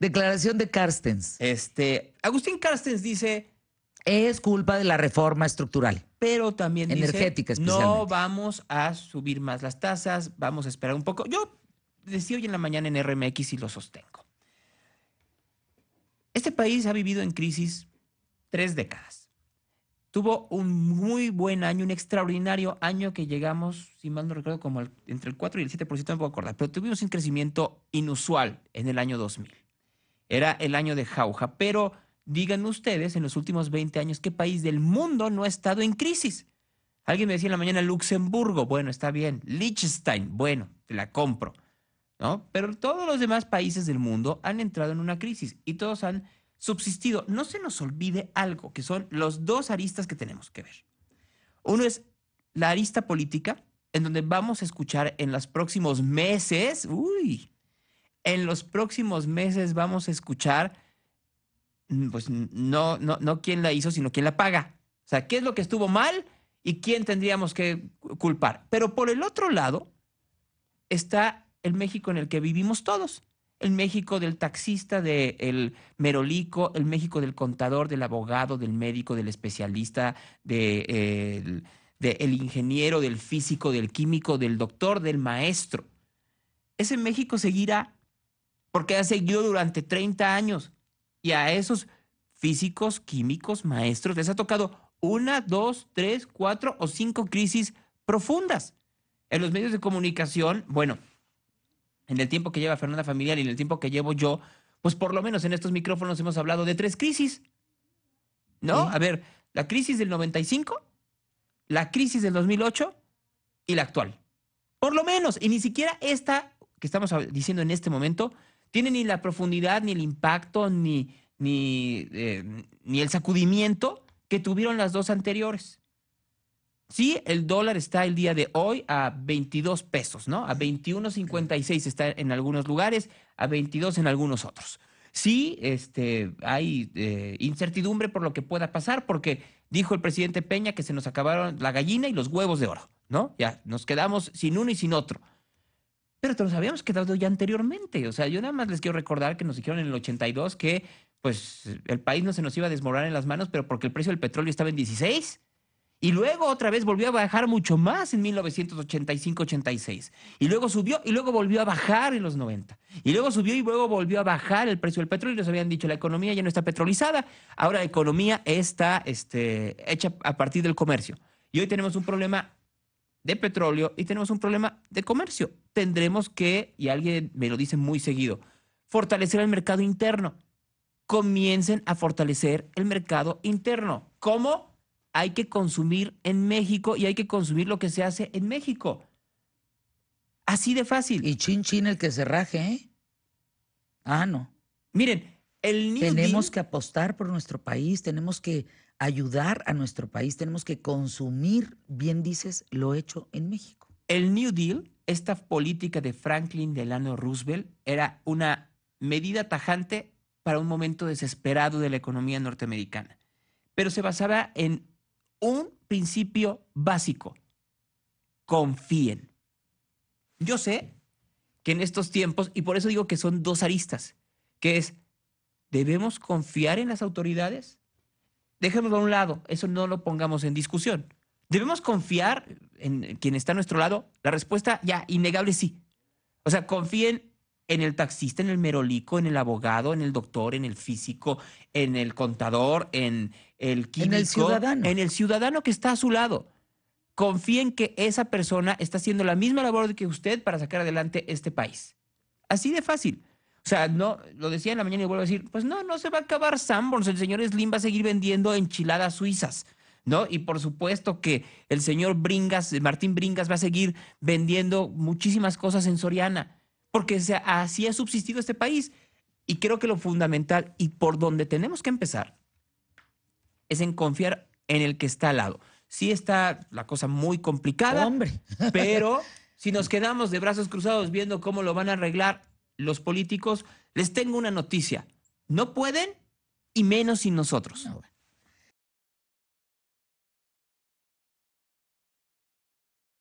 Declaración de Carstens. Este, Agustín Carstens dice... Es culpa de la reforma estructural. Pero también energética, no vamos a subir más las tasas, vamos a esperar un poco. Yo decía hoy en la mañana en RMX y lo sostengo. Este país ha vivido en crisis tres décadas. Tuvo un muy buen año, un extraordinario año que llegamos, si mal no recuerdo, como entre el 4 y el 7%, no puedo acordar, pero tuvimos un crecimiento inusual en el año 2000. Era el año de jauja, pero digan ustedes, en los últimos 20 años, ¿qué país del mundo no ha estado en crisis? Alguien me decía en la mañana Luxemburgo, bueno, está bien. Liechtenstein, bueno, te la compro. ¿No? Pero todos los demás países del mundo han entrado en una crisis y todos han subsistido. No se nos olvide algo, que son los dos aristas que tenemos que ver. Uno es la arista política, en donde vamos a escuchar en los próximos meses, uy, en los próximos meses vamos a escuchar, mm, pues no, no, no quién la hizo, sino quién la paga. O sea, qué es lo que estuvo mal y quién tendríamos que culpar. Pero por el otro lado está el México en el que vivimos todos. El México del taxista, del merolico, el México del contador, del abogado, del médico, del especialista, del ingeniero, del físico, del químico, del doctor, del maestro. Ese México seguirá porque ha seguido durante 30 años y a esos físicos, químicos, maestros, les ha tocado una, dos, tres, cuatro o cinco crisis profundas. En los medios de comunicación, bueno, en el tiempo que lleva Fernanda Familiar y en el tiempo que llevo yo, pues por lo menos en estos micrófonos hemos hablado de tres crisis. ¿No? A ver, la crisis del 95, la crisis del 2008 y la actual. Por lo menos, y ni siquiera esta que estamos diciendo en este momento tiene ni la profundidad, ni el impacto, ni, ni, eh, ni el sacudimiento que tuvieron las dos anteriores. Sí, el dólar está el día de hoy a 22 pesos, ¿no? A 21.56 está en algunos lugares, a 22 en algunos otros. Sí, este, hay eh, incertidumbre por lo que pueda pasar, porque dijo el presidente Peña que se nos acabaron la gallina y los huevos de oro, ¿no? Ya nos quedamos sin uno y sin otro pero te los habíamos quedado ya anteriormente. O sea, yo nada más les quiero recordar que nos dijeron en el 82 que pues el país no se nos iba a desmoronar en las manos, pero porque el precio del petróleo estaba en 16. Y luego otra vez volvió a bajar mucho más en 1985-86. Y luego subió y luego volvió a bajar en los 90. Y luego subió y luego volvió a bajar el precio del petróleo. Nos habían dicho, la economía ya no está petrolizada. Ahora la economía está este, hecha a partir del comercio. Y hoy tenemos un problema de petróleo y tenemos un problema de comercio. Tendremos que, y alguien me lo dice muy seguido, fortalecer el mercado interno. Comiencen a fortalecer el mercado interno. ¿Cómo? Hay que consumir en México y hay que consumir lo que se hace en México. Así de fácil. Y chin chin el que se raje, ¿eh? Ah, no. Miren, tenemos que apostar por nuestro país, tenemos que ayudar a nuestro país, tenemos que consumir, bien dices, lo hecho en México. El New Deal, esta política de Franklin Delano Roosevelt, era una medida tajante para un momento desesperado de la economía norteamericana, pero se basaba en un principio básico, confíen. Yo sé que en estos tiempos, y por eso digo que son dos aristas, que es ¿Debemos confiar en las autoridades? Dejémoslo a un lado, eso no lo pongamos en discusión. ¿Debemos confiar en quien está a nuestro lado? La respuesta ya, innegable sí. O sea, confíen en el taxista, en el merolico, en el abogado, en el doctor, en el físico, en el contador, en el químico. En el ciudadano. En el ciudadano que está a su lado. Confíen que esa persona está haciendo la misma labor que usted para sacar adelante este país. Así de fácil. O sea, no, lo decía en la mañana y vuelvo a decir, pues no, no se va a acabar Sanborns, el señor Slim va a seguir vendiendo enchiladas suizas. ¿No? Y por supuesto que el señor Bringas, Martín Bringas, va a seguir vendiendo muchísimas cosas en Soriana, porque sea, así ha subsistido este país. Y creo que lo fundamental y por donde tenemos que empezar es en confiar en el que está al lado. Sí está la cosa muy complicada, Hombre. pero si nos quedamos de brazos cruzados viendo cómo lo van a arreglar los políticos, les tengo una noticia. No pueden y menos sin nosotros. Ah,